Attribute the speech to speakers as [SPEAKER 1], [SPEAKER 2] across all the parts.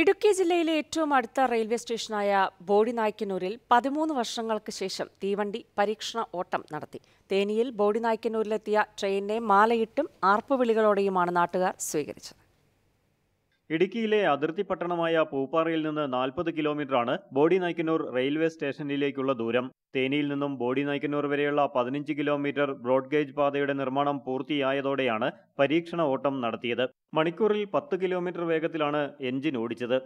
[SPEAKER 1] ഇടുക്കി ജില്ലയിലെ ഏറ്റവും അടുത്ത റെയിൽവേ സ്റ്റേഷനായ ബോഡിനായ്ക്കന്നൂരിൽ പതിമൂന്ന് വർഷങ്ങൾക്ക് ശേഷം തീവണ്ടി പരീക്ഷണ ഓട്ടം നടത്തി തേനിയിൽ ബോഡിനായ്ക്കന്നൂരിലെത്തിയ ട്രെയിനിനെ മാലയിട്ടും ആർപ്പുവിളികളോടെയുമാണ് നാട്ടുകാർ സ്വീകരിച്ചത്
[SPEAKER 2] ഇടുക്കിയിലെ അതിർത്തി പട്ടണമായ പൂപ്പാറയിൽ നിന്ന് നാൽപ്പത് കിലോമീറ്ററാണ് ബോഡി നായ്ക്കന്നൂർ റെയിൽവേ സ്റ്റേഷനിലേക്കുള്ള ദൂരം തേനിയിൽ നിന്നും ബോഡി നായ്ക്കന്നൂർ വരെയുള്ള പതിനഞ്ച് കിലോമീറ്റർ ബ്രോഡ് ഗേജ് പാതയുടെ നിർമ്മാണം പൂർത്തിയായതോടെയാണ് പരീക്ഷണ ഓട്ടം നടത്തിയത് മണിക്കൂറിൽ പത്ത് കിലോമീറ്റർ വേഗത്തിലാണ് എഞ്ചിൻ ഓടിച്ചത്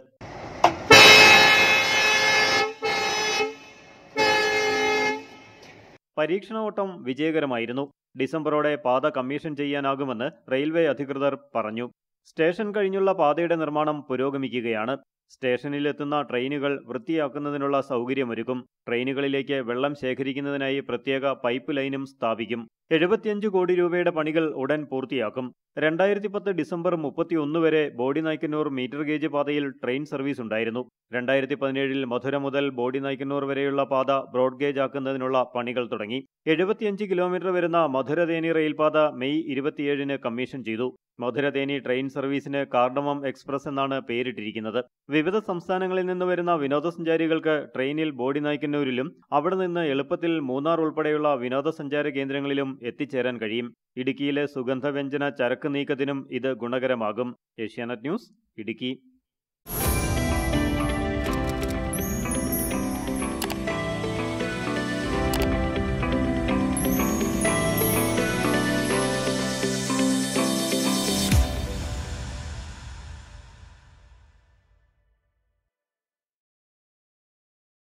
[SPEAKER 2] പരീക്ഷണ ഓട്ടം വിജയകരമായിരുന്നു ഡിസംബറോടെ പാത കമ്മീഷൻ ചെയ്യാനാകുമെന്ന് റെയിൽവേ അധികൃതർ പറഞ്ഞു സ്റ്റേഷൻ കഴിഞ്ഞുള്ള പാതയുടെ നിർമ്മാണം പുരോഗമിക്കുകയാണ് സ്റ്റേഷനിലെത്തുന്ന ട്രെയിനുകൾ വൃത്തിയാക്കുന്നതിനുള്ള സൗകര്യമൊരുക്കും ട്രെയിനുകളിലേക്ക് വെള്ളം ശേഖരിക്കുന്നതിനായി പ്രത്യേക പൈപ്പ് ലൈനും സ്ഥാപിക്കും എഴുപത്തിയഞ്ച് കോടി രൂപയുടെ പണികൾ ഉടൻ പൂർത്തിയാക്കും രണ്ടായിരത്തി പത്ത് ഡിസംബർ മുപ്പത്തിയൊന്ന് വരെ ബോഡിനായ്ക്കന്നൂർ മീറ്റർ ഗേജ് പാതയിൽ ട്രെയിൻ സർവീസ് ഉണ്ടായിരുന്നു രണ്ടായിരത്തി പതിനേഴിൽ മധുര മുതൽ ബോഡിനായ്ക്കന്നൂർ വരെയുള്ള പാത ബ്രോഡ് ഗേജ് ആക്കുന്നതിനുള്ള പണികൾ തുടങ്ങി എഴുപത്തിയഞ്ച് കിലോമീറ്റർ വരുന്ന മധുര തേനി റെയിൽപാത മെയ് ഇരുപത്തിയേഴിന് കമ്മീഷൻ ചെയ്തു മധുര തേനി ട്രെയിൻ സർവീസിന് കാർഡമം എക്സ്പ്രസ് എന്നാണ് പേരിട്ടിരിക്കുന്നത് വിവിധ സംസ്ഥാനങ്ങളിൽ നിന്ന് വരുന്ന വിനോദസഞ്ചാരികൾക്ക് ട്രെയിനിൽ ബോഡി നായ്ക്കന്നൂരിലും അവിടെ നിന്ന് എളുപ്പത്തിൽ മൂന്നാർ ഉൾപ്പെടെയുള്ള വിനോദസഞ്ചാര കേന്ദ്രങ്ങളിലും എത്തിച്ചേരാൻ കഴിയും ഇടുക്കിയിലെ സുഗന്ധവ്യഞ്ജന ചരക്ക് നീക്കത്തിനും ഇത് ഗുണകരമാകും ഏഷ്യാനെറ്റ് ന്യൂസ് ഇടുക്കി